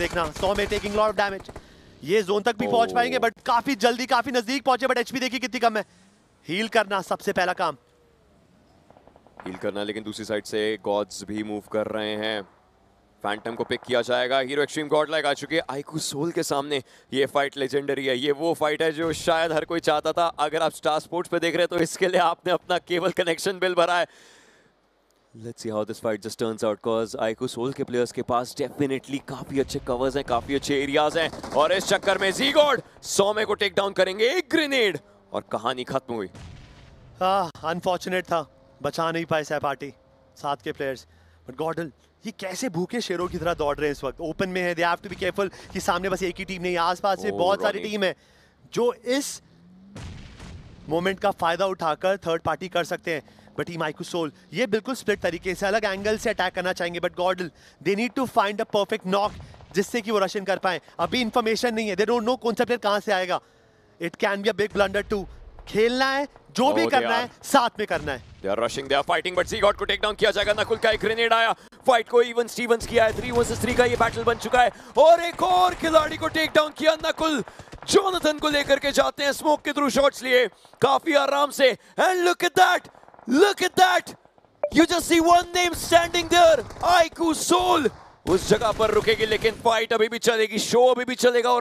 देखना सौ में टेकिंग लॉर्ड डैमेज ये जोन तक भी पहुंच oh. पाएंगे बट काफी जल्दी काफी नजदीक पहुंचे बट एचपी देखिए कितनी कम है हील करना सबसे पहला काम हील करना लेकिन दूसरी साइड से गॉड्स भी मूव कर रहे हैं फैंटम को पिक किया जाएगा हीरो एक्सट्रीम गॉड लाइक आ चुके हैं आईकू सोल के सामने ये फाइट लेजेंडरी है ये वो फाइट है जो शायद हर कोई चाहता था अगर आप स्टार स्पोर्ट्स पे देख रहे हैं तो इसके लिए आपने अपना केबल कनेक्शन बिल भरा है let's see how this fight just turns out cause iQOO Soul के प्लेयर्स के पास डेफिनेटली काफी अच्छे कवर्स हैं काफी अच्छे एरियाज हैं और इस चक्कर में जी गॉड सोमे को टेक डाउन करेंगे एक ग्रेनेड और कहानी खत्म हुई हाँ ah, अनफॉर्चुनेट था बचा नहीं पाए पार्टी साथ के प्लेयर्स बट गॉडल ये कैसे भूखे शेरों की तरह दौड़ रहे हैं इस वक्त ओपन में है they have to be careful कि सामने बस एक ही टीम नहीं आसपास में oh, बहुत सारी टीम है जो इस मोमेंट का फ़ायदा उठाकर थर्ड पार्टी कर सकते हैं बट ई माइकोसोल ये बिल्कुल स्प्लिट तरीके से अलग एंगल से अटैक करना चाहेंगे but Godlike they need to find a perfect knock जिससे कि वो रशन कर पाए अभी इन्फॉर्मेशन नहीं है दे डोंट नो कौन सा प्लेयर कहाँ से आएगा it can be a big blunder to खेलना है जो oh, भी करना है साथ में करना है They are rushing, they are fighting, but Seagod को टेक डाउन किया जाएगा नकुल का एक ग्रेनेड आया फाइट को इवन स्टीवंस किया है थ्री वर्सेस थ्री का ये बैटल बन चुका है और एक और खिलाड़ी को टेक डाउन किया नकुल जोनाथन को लेकर के जाते हैं स्मोक के थ्रू शॉट्स लिए काफी आराम से and look at that look at that you just see one name standing there iQOO Soul उस जगह पर रुकेगी लेकिन फाइट अभी भी चलेगी शो अभी भी चलेगा और